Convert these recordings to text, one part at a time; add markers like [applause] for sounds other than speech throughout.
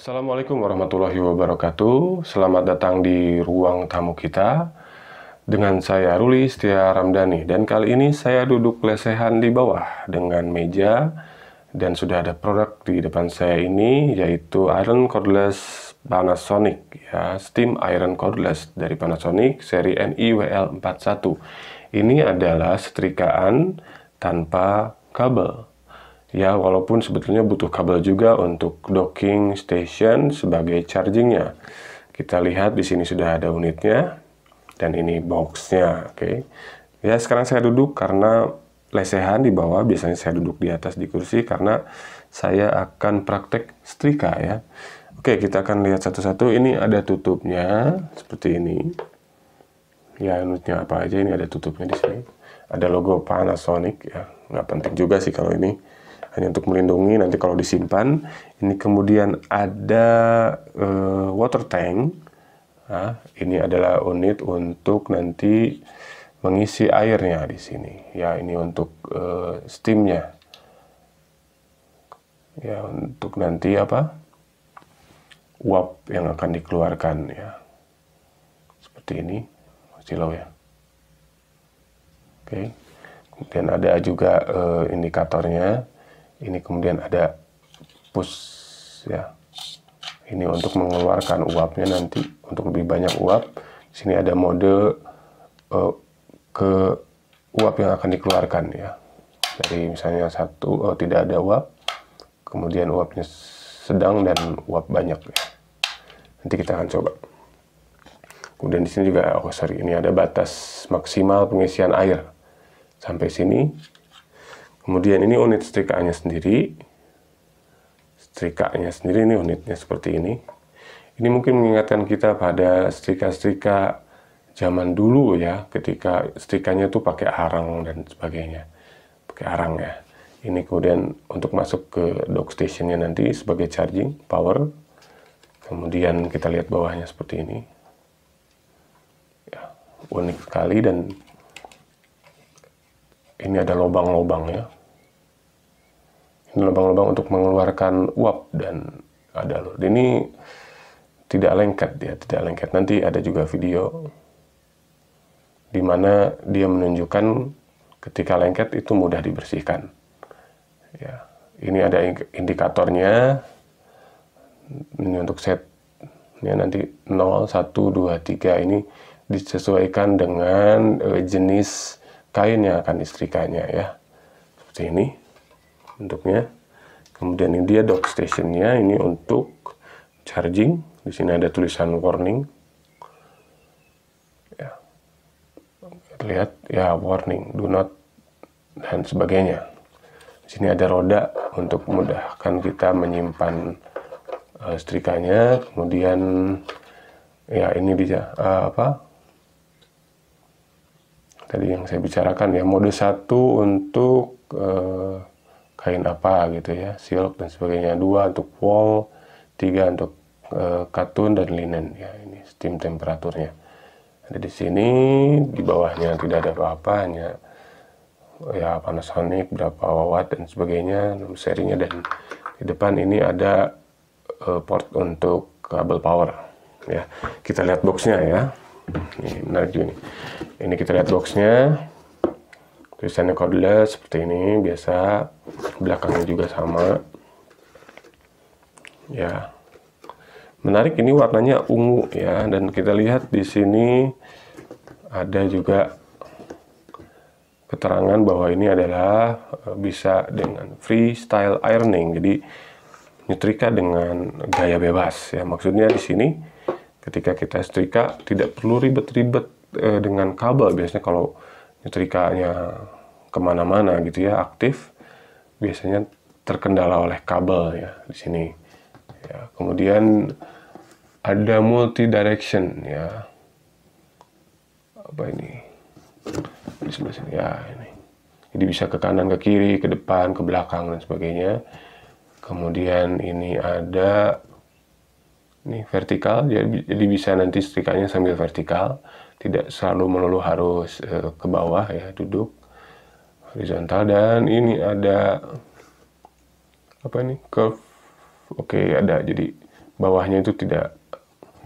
Assalamualaikum warahmatullahi wabarakatuh. Selamat datang di ruang tamu kita dengan saya Ruli Setia Ramdhani dan kali ini saya duduk lesehan di bawah dengan meja dan sudah ada produk di depan saya ini yaitu iron cordless Panasonic ya, steam iron cordless dari Panasonic seri NIWL41. Ini adalah setrikaan tanpa kabel Ya, walaupun sebetulnya butuh kabel juga untuk docking station sebagai chargingnya. Kita lihat di sini sudah ada unitnya, dan ini boxnya, oke. Okay. Ya, sekarang saya duduk karena lesehan di bawah, biasanya saya duduk di atas di kursi karena saya akan praktek setrika ya. Oke, kita akan lihat satu-satu. Ini ada tutupnya, seperti ini. Ya, unitnya apa aja, ini ada tutupnya di sini. Ada logo Panasonic ya, nggak penting juga sih kalau ini hanya untuk melindungi nanti kalau disimpan. Ini kemudian ada uh, water tank. Nah, ini adalah unit untuk nanti mengisi airnya di sini. Ya, ini untuk uh, steamnya. Ya, untuk nanti apa? Uap yang akan dikeluarkan ya. Seperti ini, silau ya. Oke. Okay. Kemudian ada juga uh, indikatornya ini kemudian ada push ya ini untuk mengeluarkan uapnya nanti untuk lebih banyak uap di sini ada mode uh, ke uap yang akan dikeluarkan ya dari misalnya satu oh, tidak ada uap kemudian uapnya sedang dan uap banyak ya. nanti kita akan coba kemudian di sini juga oh sorry ini ada batas maksimal pengisian air sampai sini kemudian ini unit setrikaannya sendiri setrikaannya sendiri ini unitnya seperti ini ini mungkin mengingatkan kita pada setrika-setrika zaman dulu ya ketika setrikanya itu pakai arang dan sebagainya pakai arang ya ini kemudian untuk masuk ke dock stationnya nanti sebagai charging power kemudian kita lihat bawahnya seperti ini ya, unik sekali dan ini ada lobang-lobang ya ini lubang-lubang untuk mengeluarkan uap dan ada loh ini tidak lengket ya tidak lengket nanti ada juga video di mana dia menunjukkan ketika lengket itu mudah dibersihkan ya ini ada indikatornya ini untuk set ya nanti 0 1 2 3 ini disesuaikan dengan eh, jenis kain yang akan disetrikanya ya seperti ini bentuknya kemudian ini dia dock stationnya ini untuk charging di sini ada tulisan warning ya. lihat ya warning do not dan sebagainya di sini ada roda untuk memudahkan kita menyimpan uh, setrikanya kemudian ya ini dia uh, apa tadi yang saya bicarakan ya mode satu untuk uh, kain apa gitu ya, silk dan sebagainya. Dua untuk wool, tiga untuk e, katun dan linen ya. Ini steam temperaturnya. Ada di sini, di bawahnya tidak ada apa-apa, hanya ya Panasonic berapa watt dan sebagainya, serinya dan di depan ini ada e, port untuk kabel power ya. Kita lihat boxnya ya. Ini menarik juga nih. Ini kita lihat boxnya tulisannya cordless seperti ini biasa belakangnya juga sama ya menarik ini warnanya ungu ya dan kita lihat di sini ada juga keterangan bahwa ini adalah eh, bisa dengan freestyle ironing. Jadi nyetrika dengan gaya bebas ya. Maksudnya di sini ketika kita setrika tidak perlu ribet-ribet eh, dengan kabel. Biasanya kalau nyetrikanya kemana-mana gitu ya aktif biasanya terkendala oleh kabel ya di sini ya, kemudian ada multi direction ya apa ini di sebelah sini ya ini jadi bisa ke kanan ke kiri ke depan ke belakang dan sebagainya kemudian ini ada ini vertikal jadi, bisa nanti setrikanya sambil vertikal tidak selalu melulu harus eh, ke bawah ya duduk horizontal dan ini ada apa ini curve oke okay, ada jadi bawahnya itu tidak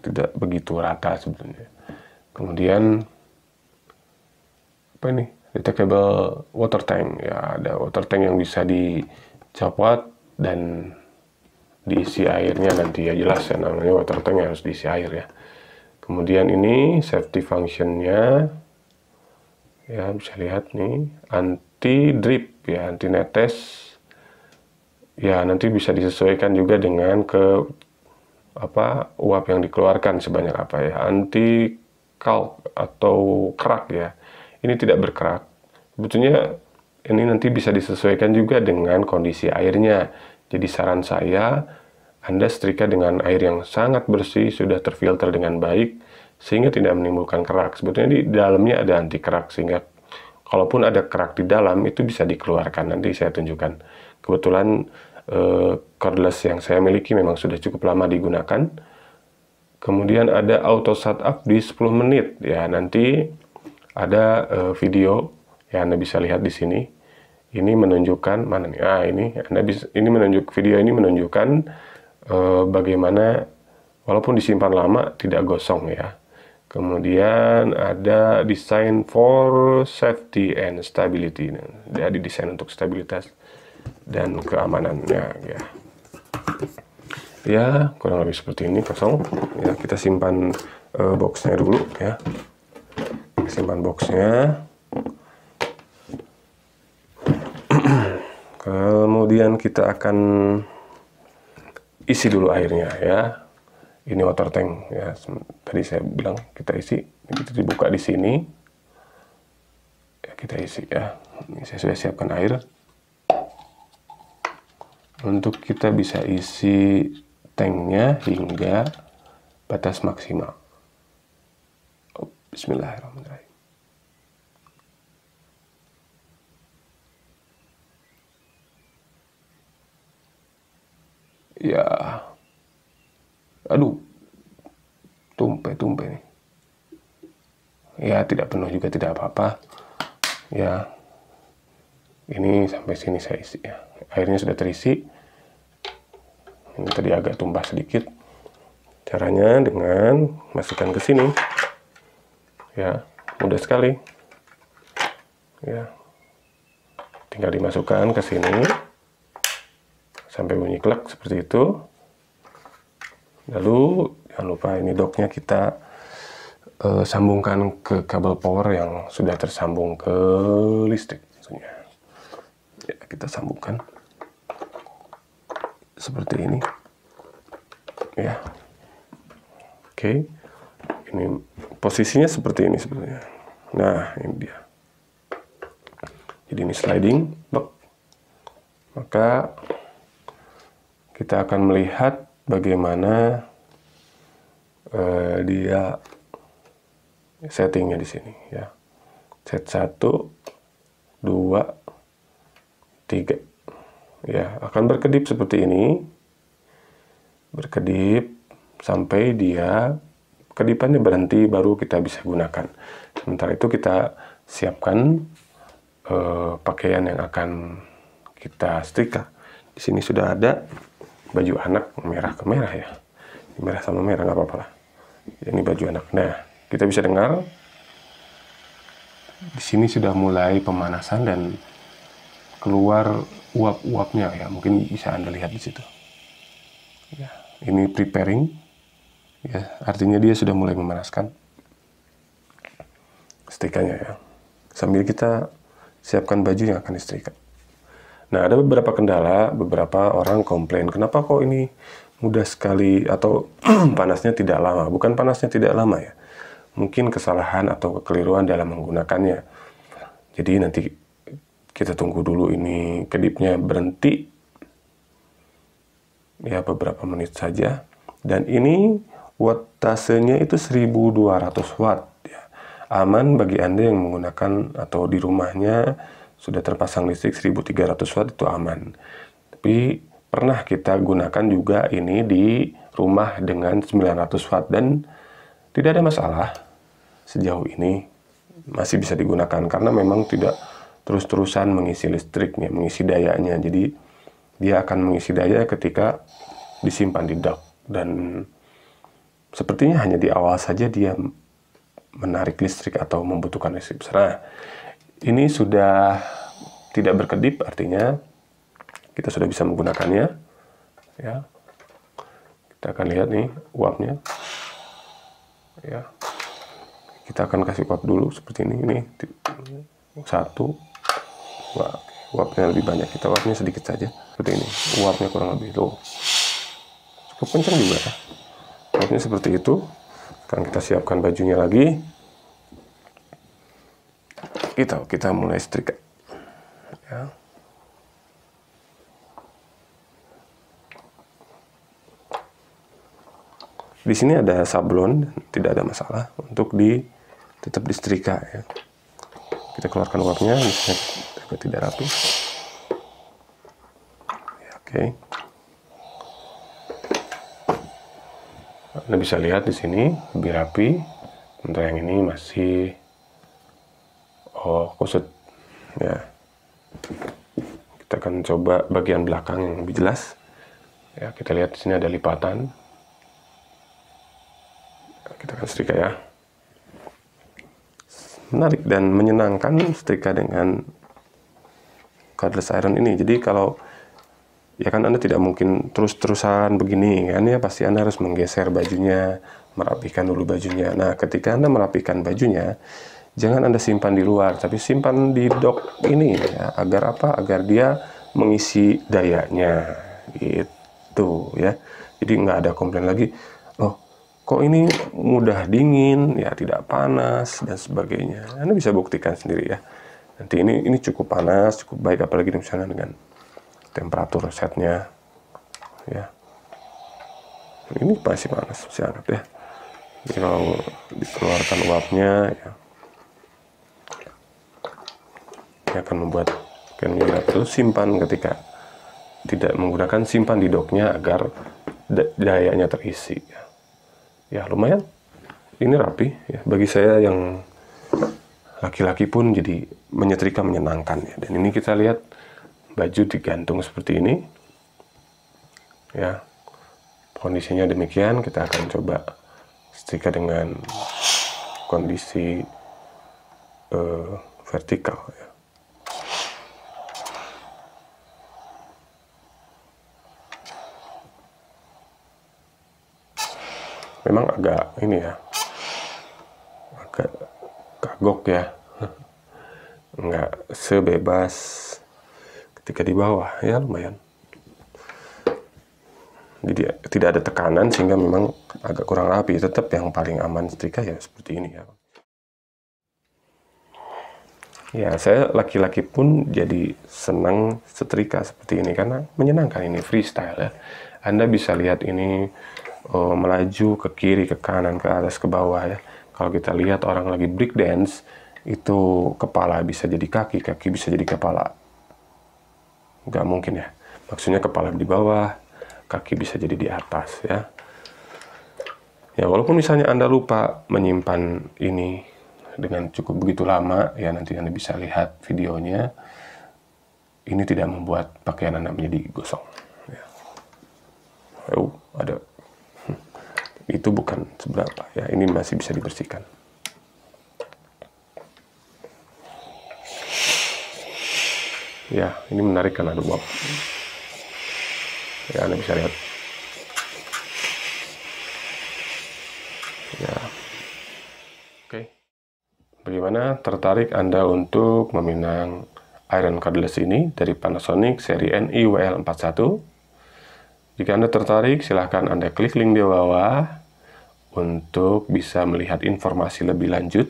tidak begitu rata sebenarnya kemudian apa ini detectable water tank ya ada water tank yang bisa dicopot dan diisi airnya nanti ya jelas ya namanya water tank harus diisi air ya kemudian ini safety functionnya ya bisa lihat nih anti di drip ya anti netes ya nanti bisa disesuaikan juga dengan ke apa uap yang dikeluarkan sebanyak apa ya anti kalk atau kerak ya ini tidak berkerak sebetulnya ini nanti bisa disesuaikan juga dengan kondisi airnya jadi saran saya anda setrika dengan air yang sangat bersih sudah terfilter dengan baik sehingga tidak menimbulkan kerak sebetulnya di dalamnya ada anti kerak sehingga kalaupun ada kerak di dalam itu bisa dikeluarkan nanti saya tunjukkan kebetulan eh, cordless yang saya miliki memang sudah cukup lama digunakan kemudian ada auto setup di 10 menit ya nanti ada eh, video ya Anda bisa lihat di sini ini menunjukkan mana nih ah ini Anda bisa ini menunjuk video ini menunjukkan eh, bagaimana walaupun disimpan lama tidak gosong ya Kemudian ada desain for safety and stability. Jadi desain untuk stabilitas dan keamanannya ya. Ya, kurang lebih seperti ini kosong. Ya, kita simpan uh, boxnya dulu ya. Simpan boxnya. [clears throat] Kemudian kita akan isi dulu airnya ya ini water tank ya tadi saya bilang kita isi kita dibuka di sini ya, kita isi ya ini saya sudah siapkan air untuk kita bisa isi tanknya hingga batas maksimal oh, Bismillahirrahmanirrahim ya aduh tumpe-tumpe nih ya tidak penuh juga tidak apa-apa ya ini sampai sini saya isi ya airnya sudah terisi ini tadi agak tumpah sedikit caranya dengan masukkan ke sini ya mudah sekali ya tinggal dimasukkan ke sini sampai bunyi klak seperti itu Lalu jangan lupa ini docknya kita uh, sambungkan ke kabel power yang sudah tersambung ke listrik tentunya. Ya, kita sambungkan seperti ini. Ya. Oke. Okay. Ini posisinya seperti ini sebenarnya. Nah, ini dia. Jadi ini sliding, Maka kita akan melihat bagaimana uh, dia settingnya di sini ya set 1 2 3 ya akan berkedip seperti ini berkedip sampai dia kedipannya berhenti baru kita bisa gunakan sementara itu kita siapkan uh, pakaian yang akan kita setrika di sini sudah ada baju anak merah ke merah ya merah sama merah nggak apa-apa ini baju anak nah kita bisa dengar di sini sudah mulai pemanasan dan keluar uap-uapnya ya mungkin bisa anda lihat di situ ya, ini preparing ya artinya dia sudah mulai memanaskan setrikanya ya sambil kita siapkan baju yang akan disetrika Nah, ada beberapa kendala, beberapa orang komplain, kenapa kok ini mudah sekali atau [clears throat] panasnya tidak lama? Bukan panasnya tidak lama ya. Mungkin kesalahan atau kekeliruan dalam menggunakannya. Jadi nanti kita tunggu dulu ini kedipnya berhenti ya beberapa menit saja. Dan ini wattasenya itu 1200 watt ya. Aman bagi Anda yang menggunakan atau di rumahnya sudah terpasang listrik 1300 watt itu aman. Tapi pernah kita gunakan juga ini di rumah dengan 900 watt dan tidak ada masalah sejauh ini masih bisa digunakan karena memang tidak terus-terusan mengisi listriknya, mengisi dayanya. Jadi dia akan mengisi daya ketika disimpan di dock dan sepertinya hanya di awal saja dia menarik listrik atau membutuhkan listrik. Nah, ini sudah tidak berkedip artinya kita sudah bisa menggunakannya ya kita akan lihat nih uapnya ya kita akan kasih uap dulu seperti ini ini satu uapnya lebih banyak kita uapnya sedikit saja seperti ini uapnya kurang lebih itu. cukup kencang juga ya uapnya seperti itu akan kita siapkan bajunya lagi gitu kita mulai setrika ya. di sini ada sablon tidak ada masalah untuk di tetap setrika ya kita keluarkan uapnya misalnya tidak rapi ya, oke okay. anda bisa lihat di sini lebih rapi untuk yang ini masih Oh, kusut ya kita akan coba bagian belakang yang lebih jelas ya kita lihat di sini ada lipatan kita akan setrika ya menarik dan menyenangkan setrika dengan cordless iron ini jadi kalau ya kan Anda tidak mungkin terus-terusan begini kan ya pasti Anda harus menggeser bajunya merapikan dulu bajunya nah ketika Anda merapikan bajunya jangan Anda simpan di luar, tapi simpan di dock ini ya, agar apa? Agar dia mengisi dayanya. itu ya. Jadi nggak ada komplain lagi, Oh, kok ini mudah dingin, ya tidak panas dan sebagainya. Anda bisa buktikan sendiri ya. Nanti ini ini cukup panas, cukup baik apalagi misalnya dengan temperatur setnya ya. Ini masih panas, saya ya. Jadi kalau dikeluarkan uapnya ya maka akan membuat kaniola terus simpan ketika tidak menggunakan simpan di doknya agar dayanya terisi ya lumayan ini rapi ya bagi saya yang laki-laki pun jadi menyetrika menyenangkan ya dan ini kita lihat baju digantung seperti ini ya kondisinya demikian kita akan coba setrika dengan kondisi uh, vertikal ya. memang agak ini ya agak kagok ya nggak sebebas ketika di bawah ya lumayan jadi tidak ada tekanan sehingga memang agak kurang rapi tetap yang paling aman setrika ya seperti ini ya ya saya laki-laki pun jadi senang setrika seperti ini karena menyenangkan ini freestyle ya Anda bisa lihat ini uh, melaju ke kiri, ke kanan, ke atas, ke bawah ya. Kalau kita lihat orang lagi break dance, itu kepala bisa jadi kaki, kaki bisa jadi kepala. Nggak mungkin ya. Maksudnya kepala di bawah, kaki bisa jadi di atas ya. Ya walaupun misalnya Anda lupa menyimpan ini dengan cukup begitu lama, ya nanti Anda bisa lihat videonya. Ini tidak membuat pakaian Anda menjadi gosong. Ya. Oh, ada itu bukan seberapa ya ini masih bisa dibersihkan ya ini menarik karena ada uap ya anda bisa lihat ya oke bagaimana tertarik anda untuk meminang iron cordless ini dari Panasonic seri NIWL41 jika Anda tertarik, silahkan Anda klik link di bawah untuk bisa melihat informasi lebih lanjut.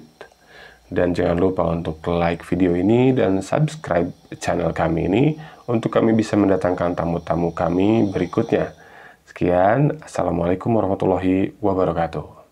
Dan jangan lupa untuk like video ini dan subscribe channel kami ini untuk kami bisa mendatangkan tamu-tamu kami berikutnya. Sekian, Assalamualaikum warahmatullahi wabarakatuh.